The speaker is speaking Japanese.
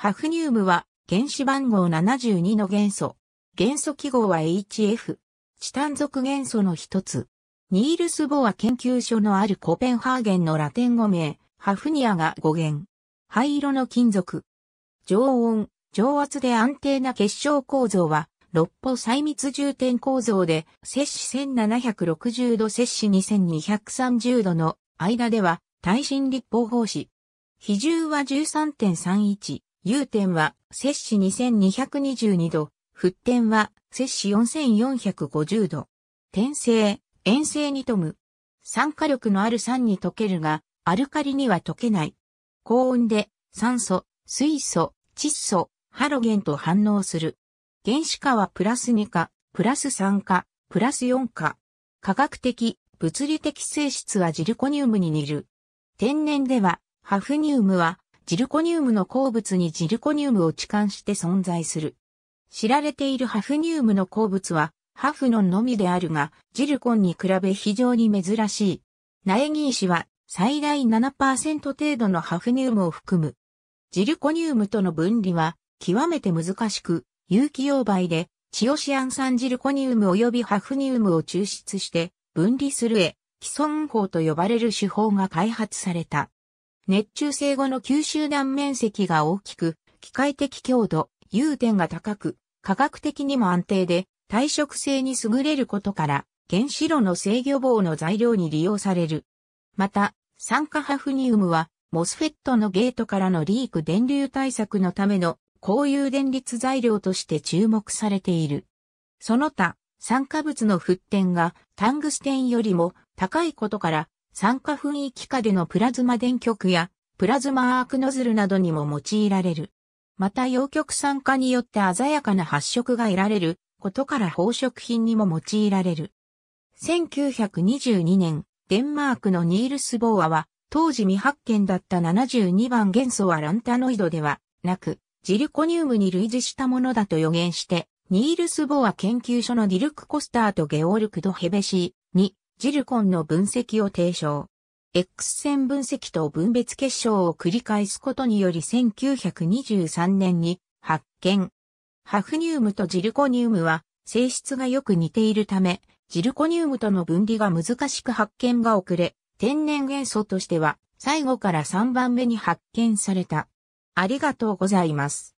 ハフニウムは原子番号72の元素。元素記号は HF。チタン属元素の一つ。ニールス・ボア研究所のあるコペンハーゲンのラテン語名、ハフニアが語源。灰色の金属。常温、常圧で安定な結晶構造は、六歩細密重点構造で、摂氏1760度摂氏2230度の間では、耐震立方方子。比重は13.31。融点は摂氏2222度、沸点は摂氏4450度。転生、遠性に富む。酸化力のある酸に溶けるが、アルカリには溶けない。高温で酸素、水素、窒素、ハロゲンと反応する。原子化はプラス2化、プラス3化、プラス4化。科学的、物理的性質はジルコニウムに似る。天然では、ハフニウムはジルコニウムの鉱物にジルコニウムを置換して存在する。知られているハフニウムの鉱物は、ハフノンのみであるが、ジルコンに比べ非常に珍しい。苗木石は最大7%程度のハフニウムを含む。ジルコニウムとの分離は極めて難しく、有機溶媒でチオシアン酸ジルコニウム及びハフニウムを抽出して分離するへ、既存法と呼ばれる手法が開発された。熱中性後の吸収断面積が大きく、機械的強度、融点が高く、科学的にも安定で、耐食性に優れることから、原子炉の制御棒の材料に利用される。また、酸化ハフニウムは、モスフェットのゲートからのリーク電流対策のための交う電立材料として注目されている。その他、酸化物の沸点がタングステンよりも高いことから酸化雰囲気下でのプラズマ電極やプラズマアークノズルなどにも用いられる。また陽極酸化によって鮮やかな発色が得られることから宝飾品にも用いられる。1922年、デンマークのニールス・ボーアは、当時未発見だった72番元素はランタノイドではなく、ジルコニウムに類似したものだと予言して、ニールス・ボーア研究所のディルク・コスターとゲオルク・ド・ヘベシーにジルコンの分析を提唱。X 線分析と分別結晶を繰り返すことにより1923年に発見。ハフニウムとジルコニウムは性質がよく似ているため、ジルコニウムとの分離が難しく発見が遅れ、天然元素としては最後から3番目に発見された。ありがとうございます。